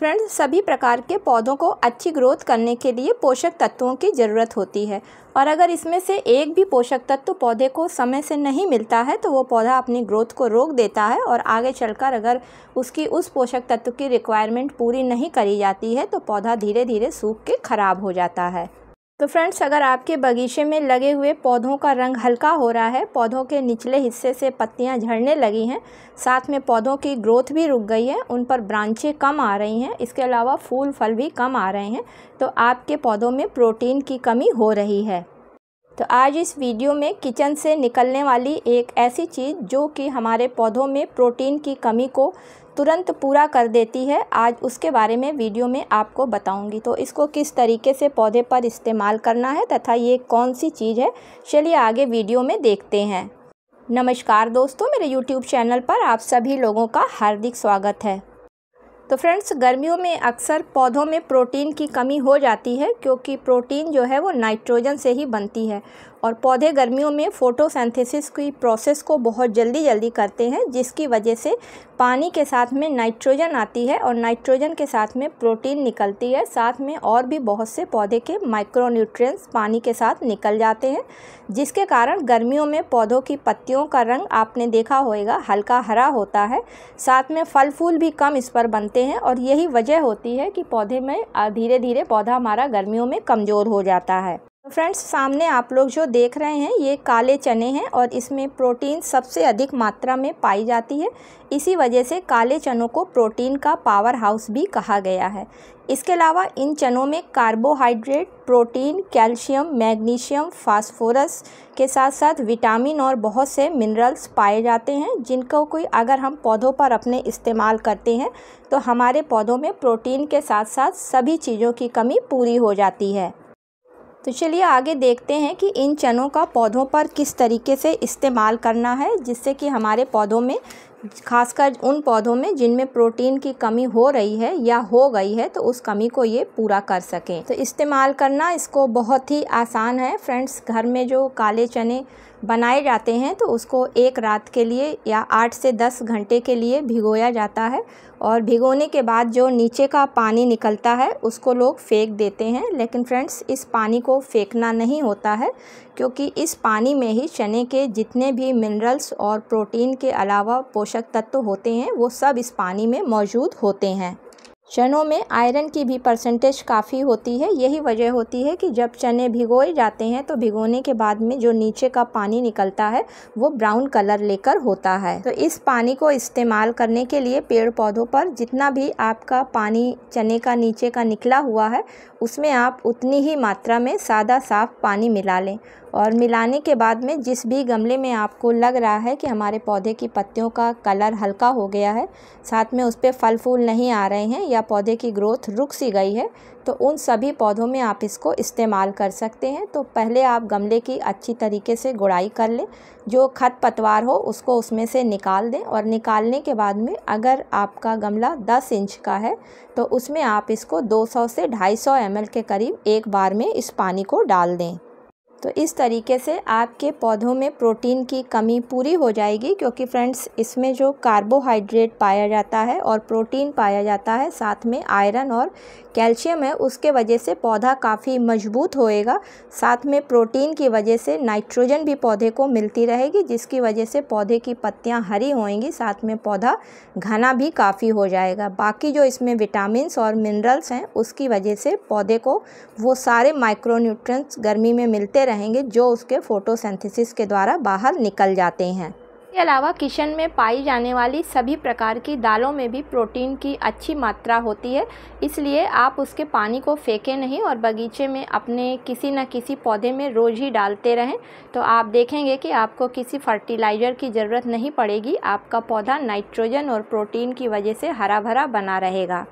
friends सभी प्रकार के पौधों को अच्छी ग्रोथ करने के लिए पोषक तत्वों की ज़रूरत होती है और अगर इसमें से एक भी पोषक तत्व पौधे को समय से नहीं मिलता है तो वो पौधा अपनी ग्रोथ को रोक देता है और आगे चलकर अगर उसकी उस पोषक तत्व की रिक्वायरमेंट पूरी नहीं करी जाती है तो पौधा धीरे धीरे सूख के ख़राब हो जाता है तो फ्रेंड्स अगर आपके बगीचे में लगे हुए पौधों का रंग हल्का हो रहा है पौधों के निचले हिस्से से पत्तियां झड़ने लगी हैं साथ में पौधों की ग्रोथ भी रुक गई है उन पर ब्रांचें कम आ रही हैं इसके अलावा फूल फल भी कम आ रहे हैं तो आपके पौधों में प्रोटीन की कमी हो रही है तो आज इस वीडियो में किचन से निकलने वाली एक ऐसी चीज़ जो कि हमारे पौधों में प्रोटीन की कमी को तुरंत पूरा कर देती है आज उसके बारे में वीडियो में आपको बताऊंगी तो इसको किस तरीके से पौधे पर इस्तेमाल करना है तथा ये कौन सी चीज़ है चलिए आगे वीडियो में देखते हैं नमस्कार दोस्तों मेरे यूट्यूब चैनल पर आप सभी लोगों का हार्दिक स्वागत है तो फ्रेंड्स गर्मियों में अक्सर पौधों में प्रोटीन की कमी हो जाती है क्योंकि प्रोटीन जो है वो नाइट्रोजन से ही बनती है और पौधे गर्मियों में फोटोसेंथेसिस की प्रोसेस को बहुत जल्दी जल्दी करते हैं जिसकी वजह से पानी के साथ में नाइट्रोजन आती है और नाइट्रोजन के साथ में प्रोटीन निकलती है साथ में और भी बहुत से पौधे के माइक्रोन्यूट्रिएंट्स पानी के साथ निकल जाते हैं जिसके कारण गर्मियों में पौधों की पत्तियों का रंग आपने देखा होगा हल्का हरा होता है साथ में फल फूल भी कम इस पर बनते हैं और यही वजह होती है कि पौधे में धीरे धीरे पौधा हमारा गर्मियों में कमज़ोर हो जाता है फ्रेंड्स सामने आप लोग जो देख रहे हैं ये काले चने हैं और इसमें प्रोटीन सबसे अधिक मात्रा में पाई जाती है इसी वजह से काले चनों को प्रोटीन का पावर हाउस भी कहा गया है इसके अलावा इन चनों में carbohydrate protein calcium magnesium phosphorus के साथ साथ विटामिन और बहुत से मिनरल्स पाए जाते हैं जिनको कोई अगर हम पौधों पर अपने इस्तेमाल करते हैं तो हमारे पौधों में प्रोटीन के साथ साथ सभी चीज़ों की कमी पूरी हो जाती है तो चलिए आगे देखते हैं कि इन चनों का पौधों पर किस तरीके से इस्तेमाल करना है जिससे कि हमारे पौधों में खासकर उन पौधों में जिनमें प्रोटीन की कमी हो रही है या हो गई है तो उस कमी को ये पूरा कर सकें तो इस्तेमाल करना इसको बहुत ही आसान है फ्रेंड्स घर में जो काले चने बनाए जाते हैं तो उसको एक रात के लिए या आठ से दस घंटे के लिए भिगोया जाता है और भिगोने के बाद जो नीचे का पानी निकलता है उसको लोग फेंक देते हैं लेकिन फ्रेंड्स इस पानी को फेंकना नहीं होता है क्योंकि इस पानी में ही चने के जितने भी मिनरल्स और प्रोटीन के अलावा पोषण पोषक तत्व होते हैं वो सब इस पानी में मौजूद होते हैं चनों में आयरन की भी परसेंटेज काफ़ी होती है यही वजह होती है कि जब चने भिगोए जाते हैं तो भिगोने के बाद में जो नीचे का पानी निकलता है वो ब्राउन कलर लेकर होता है तो इस पानी को इस्तेमाल करने के लिए पेड़ पौधों पर जितना भी आपका पानी चने का नीचे का निकला हुआ है उसमें आप उतनी ही मात्रा में सादा साफ पानी मिला लें और मिलाने के बाद में जिस भी गमले में आपको लग रहा है कि हमारे पौधे की पत्तियों का कलर हल्का हो गया है साथ में उस पर फल फूल नहीं आ रहे हैं या पौधे की ग्रोथ रुक सी गई है तो उन सभी पौधों में आप इसको इस्तेमाल कर सकते हैं तो पहले आप गमले की अच्छी तरीके से गुड़ाई कर लें जो खत पतवार हो उसको उसमें से निकाल दें और निकालने के बाद में अगर आपका गमला 10 इंच का है तो उसमें आप इसको 200 से 250 सौ के करीब एक बार में इस पानी को डाल दें तो इस तरीके से आपके पौधों में प्रोटीन की कमी पूरी हो जाएगी क्योंकि फ्रेंड्स इसमें जो कार्बोहाइड्रेट पाया जाता है और प्रोटीन पाया जाता है साथ में आयरन और कैल्शियम है उसके वजह से पौधा काफ़ी मजबूत होएगा साथ में प्रोटीन की वजह से नाइट्रोजन भी पौधे को मिलती रहेगी जिसकी वजह से पौधे की पत्तियाँ हरी होएंगी साथ में पौधा घना भी काफ़ी हो जाएगा बाकी जो इसमें विटामिनस और मिनरल्स हैं उसकी वजह से पौधे को वो सारे माइक्रोन्यूट्रंस गर्मी में मिलते रहेंगे जो उसके फोटोसेंथिसिस के द्वारा बाहर निकल जाते हैं इसके अलावा किशन में पाई जाने वाली सभी प्रकार की दालों में भी प्रोटीन की अच्छी मात्रा होती है इसलिए आप उसके पानी को फेंके नहीं और बगीचे में अपने किसी न किसी पौधे में रोज़ ही डालते रहें तो आप देखेंगे कि आपको किसी फर्टिलाइज़र की ज़रूरत नहीं पड़ेगी आपका पौधा नाइट्रोजन और प्रोटीन की वजह से हरा भरा बना रहेगा